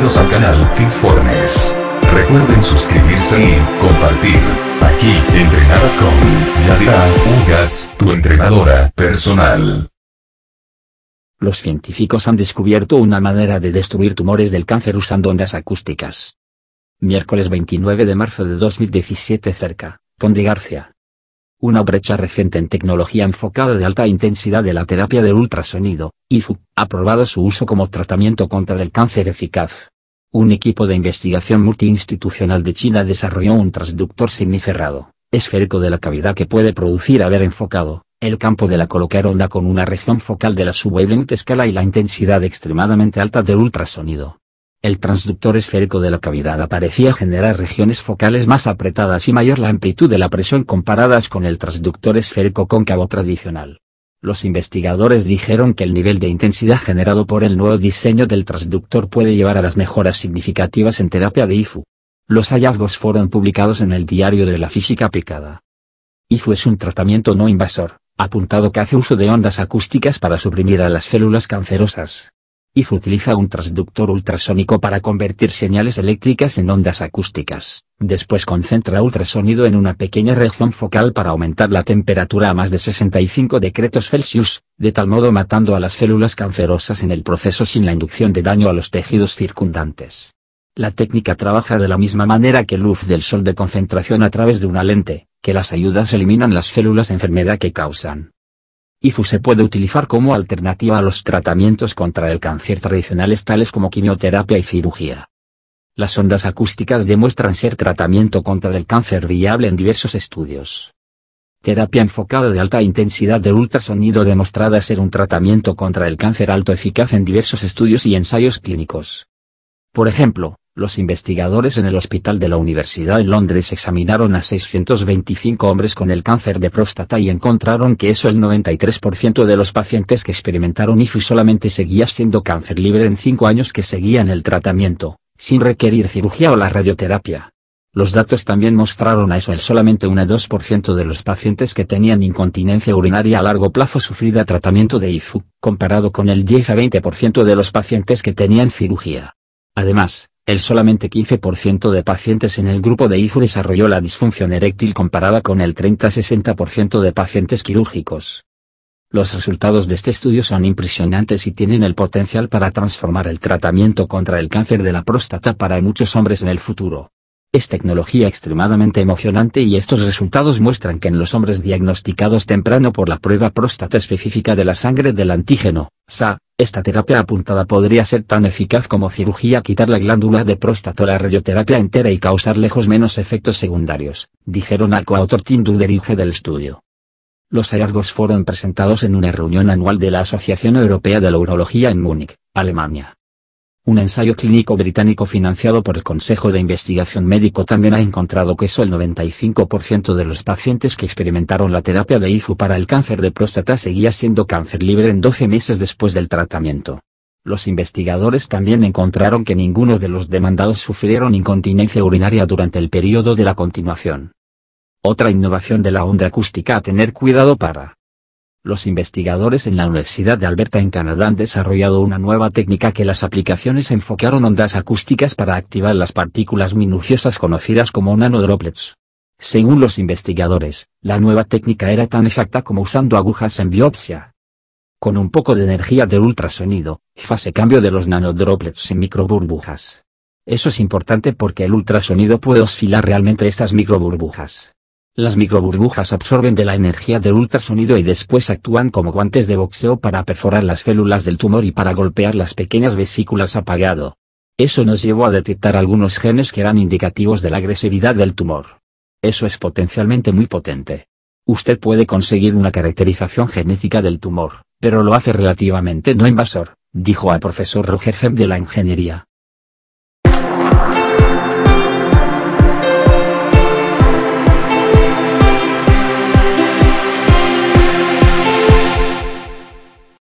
bienvenidos al canal FitFormes. Recuerden suscribirse y compartir. Aquí, entrenadas con Yadira Ugas, tu entrenadora personal. Los científicos han descubierto una manera de destruir tumores del cáncer usando ondas acústicas. Miércoles 29 de marzo de 2017 cerca, Conde García una brecha reciente en tecnología enfocada de alta intensidad de la terapia del ultrasonido, IFU, ha probado su uso como tratamiento contra el cáncer eficaz. Un equipo de investigación multiinstitucional de China desarrolló un transductor semicerrado, esférico de la cavidad que puede producir haber enfocado, el campo de la colocar onda con una región focal de la sublente escala y la intensidad extremadamente alta del ultrasonido el transductor esférico de la cavidad aparecía generar regiones focales más apretadas y mayor la amplitud de la presión comparadas con el transductor esférico cóncavo tradicional. Los investigadores dijeron que el nivel de intensidad generado por el nuevo diseño del transductor puede llevar a las mejoras significativas en terapia de IFU. Los hallazgos fueron publicados en el Diario de la Física Aplicada. IFU es un tratamiento no invasor, apuntado que hace uso de ondas acústicas para suprimir a las células cancerosas. IF utiliza un transductor ultrasónico para convertir señales eléctricas en ondas acústicas, después concentra ultrasonido en una pequeña región focal para aumentar la temperatura a más de 65 decretos Celsius, de tal modo matando a las células cancerosas en el proceso sin la inducción de daño a los tejidos circundantes. La técnica trabaja de la misma manera que luz del sol de concentración a través de una lente, que las ayudas eliminan las células enfermedad que causan. IFU se puede utilizar como alternativa a los tratamientos contra el cáncer tradicionales tales como quimioterapia y cirugía. Las ondas acústicas demuestran ser tratamiento contra el cáncer viable en diversos estudios. Terapia enfocada de alta intensidad del ultrasonido demostrada ser un tratamiento contra el cáncer alto eficaz en diversos estudios y ensayos clínicos. Por ejemplo, los investigadores en el Hospital de la Universidad de Londres examinaron a 625 hombres con el cáncer de próstata y encontraron que eso el 93% de los pacientes que experimentaron IFU solamente seguía siendo cáncer libre en 5 años que seguían el tratamiento, sin requerir cirugía o la radioterapia. Los datos también mostraron a eso el solamente un 2 de los pacientes que tenían incontinencia urinaria a largo plazo sufrida tratamiento de IFU, comparado con el 10 a 20% de los pacientes que tenían cirugía. Además, el solamente 15% de pacientes en el grupo de IFU desarrolló la disfunción eréctil comparada con el 30-60% de pacientes quirúrgicos. Los resultados de este estudio son impresionantes y tienen el potencial para transformar el tratamiento contra el cáncer de la próstata para muchos hombres en el futuro. Es tecnología extremadamente emocionante y estos resultados muestran que en los hombres diagnosticados temprano por la prueba próstata específica de la sangre del antígeno, SA, esta terapia apuntada podría ser tan eficaz como cirugía quitar la glándula de próstata o la radioterapia entera y causar lejos menos efectos secundarios, dijeron al coautor Tim del estudio. Los hallazgos fueron presentados en una reunión anual de la Asociación Europea de la Urología en Múnich, Alemania. Un ensayo clínico británico financiado por el Consejo de Investigación Médico también ha encontrado que solo el 95% de los pacientes que experimentaron la terapia de IFU para el cáncer de próstata seguía siendo cáncer libre en 12 meses después del tratamiento. Los investigadores también encontraron que ninguno de los demandados sufrieron incontinencia urinaria durante el periodo de la continuación. Otra innovación de la onda acústica a tener cuidado para los investigadores en la Universidad de Alberta en Canadá han desarrollado una nueva técnica que las aplicaciones enfocaron ondas acústicas para activar las partículas minuciosas conocidas como nanodroplets. Según los investigadores, la nueva técnica era tan exacta como usando agujas en biopsia. Con un poco de energía del ultrasonido, fase cambio de los nanodroplets en microburbujas. Eso es importante porque el ultrasonido puede oscilar realmente estas microburbujas. Las microburbujas absorben de la energía del ultrasonido y después actúan como guantes de boxeo para perforar las células del tumor y para golpear las pequeñas vesículas apagado. Eso nos llevó a detectar algunos genes que eran indicativos de la agresividad del tumor. Eso es potencialmente muy potente. Usted puede conseguir una caracterización genética del tumor, pero lo hace relativamente no invasor, dijo al profesor Roger Fem de la ingeniería.